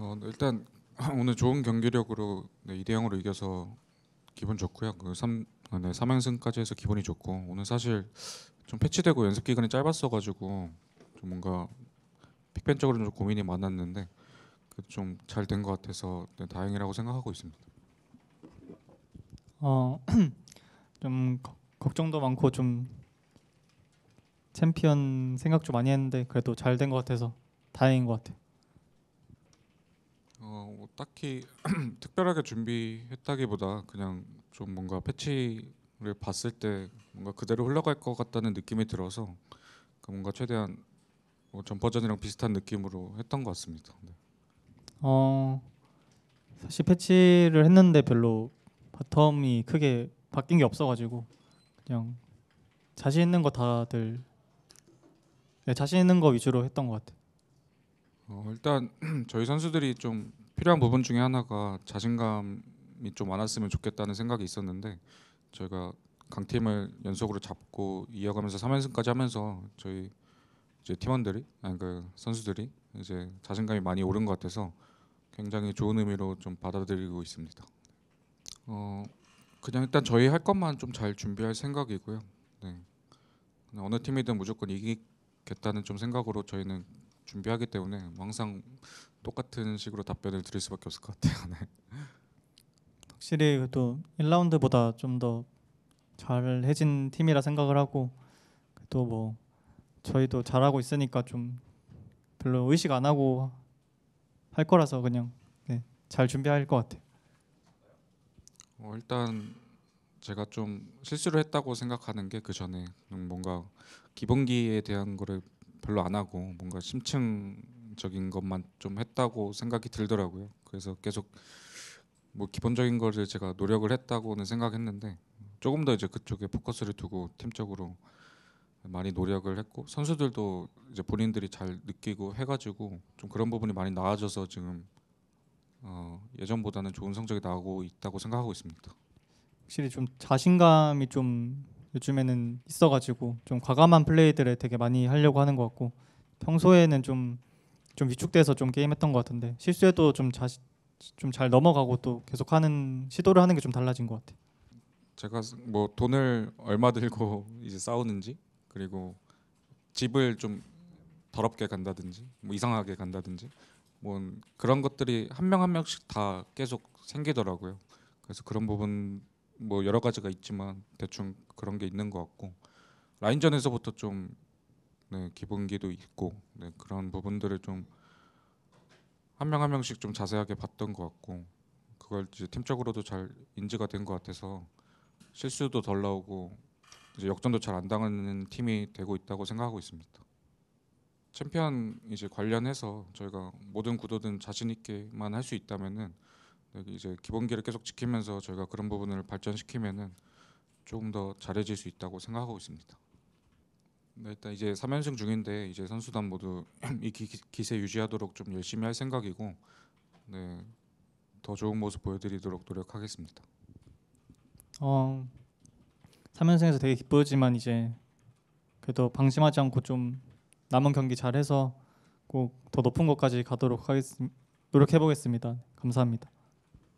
어, 일단 오늘 좋은 경기력으로 네, 2대 0으로 이겨서 기분 좋고요. 그 3, 아, 네, 3연승까지 해서 기분이 좋고 오늘 사실 좀 패치되고 연습 기간이 짧았어 가지고 좀 뭔가 빅벤적으로 좀 고민이 많았는데 좀 잘 된 것 같아서 네, 다행이라고 생각하고 있습니다. 어, 좀 걱정도 많고 좀 챔피언 생각 좀 많이 했는데 그래도 잘 된 것 같아서 다행인 것 같아요. 딱히 특별하게 준비했다기보다 그냥 좀 뭔가 패치를 봤을 때 뭔가 그대로 흘러갈 것 같다는 느낌이 들어서 그 뭔가 최대한 뭐전 버전이랑 비슷한 느낌으로 했던 것 같습니다. 네. 어 사실 패치를 했는데 별로 바텀이 크게 바뀐 게 없어가지고 그냥 자신 있는 거 다들 네, 자신 있는 거 위주로 했던 것같아 어, 일단 저희 선수들이 좀 필요한 부분 중에 하나가 자신감이 좀 많았으면 좋겠다는 생각이 있었는데 저희가 강팀을 연속으로 잡고 이어가면서 3연승까지 하면서 저희 이제 팀원들이 아니 그 선수들이 이제 자신감이 많이 오른 것 같아서 굉장히 좋은 의미로 좀 받아들이고 있습니다. 어 그냥 일단 저희 할 것만 좀 잘 준비할 생각이고요. 네. 어느 팀이든 무조건 이기겠다는 좀 생각으로 저희는 준비하기 때문에 항상 똑같은 식으로 답변을 드릴 수밖에 없을 것 같아요. 네. 확실히 또 1라운드보다 좀 더 잘해진 팀이라 생각을 하고 또 뭐 저희도 잘하고 있으니까 좀 별로 의식 안 하고 할 거라서 그냥 네, 잘 준비할 것 같아요. 어, 일단 제가 좀 실수를 했다고 생각하는 게 그 전에 뭔가 기본기에 대한 거를 별로 안 하고 뭔가 심층적인 것만 좀 했다고 생각이 들더라고요. 그래서 계속 뭐 기본적인 거 제가 노력을 했다고는 생각했는데 조금 더 이제 그쪽에 포커스를 두고 팀적으로 많이 노력을 했고 선수들도 이제 본인들이 잘 느끼고 해가지고 좀 그런 부분이 많이 나아져서 지금 어 예전보다는 좋은 성적이 나오고 있다고 생각하고 있습니다. 확실히 좀 자신감이 좀 요즘에는 있어가지고 좀 과감한 플레이들을 되게 많이 하려고 하는 것 같고 평소에는 좀 좀 위축돼서 좀 게임했던 것 같은데 실수해도 좀 잘 넘어가고 또 계속하는 시도를 하는 게 좀 달라진 것 같아요. 제가 뭐 돈을 얼마 들고 이제 싸우는지 그리고 집을 좀 더럽게 간다든지 뭐 이상하게 간다든지 뭐 그런 것들이 한 명 한 명씩 다 계속 생기더라고요. 그래서 그런 부분 뭐 여러 가지가 있지만 대충 그런 게 있는 것 같고 라인전에서부터 좀 네, 기본기도 있고 네, 그런 부분들을 좀 한 명 한 명씩 좀 자세하게 봤던 것 같고 그걸 이제 팀적으로도 잘 인지가 된 것 같아서 실수도 덜 나오고 이제 역전도 잘 안 당하는 팀이 되고 있다고 생각하고 있습니다. 챔피언 이제 관련해서 저희가 모든 구도든 자신 있게만 할 수 있다면은 이제 기본기를 계속 지키면서 저희가 그런 부분을 발전시키면은 조금 더 잘해질 수 있다고 생각하고 있습니다. 네, 일단 이제 3연승 중인데 이제 선수단 모두 이 기, 세 유지하도록 좀 열심히 할 생각이고 네, 더 좋은 모습 보여드리도록 노력하겠습니다. 어, 3연승에서 되게 기쁘지만 이제 그래도 방심하지 않고 좀 남은 경기 잘해서 꼭 더 높은 것까지 가도록 하겠습니다. 노력해 보겠습니다. 감사합니다.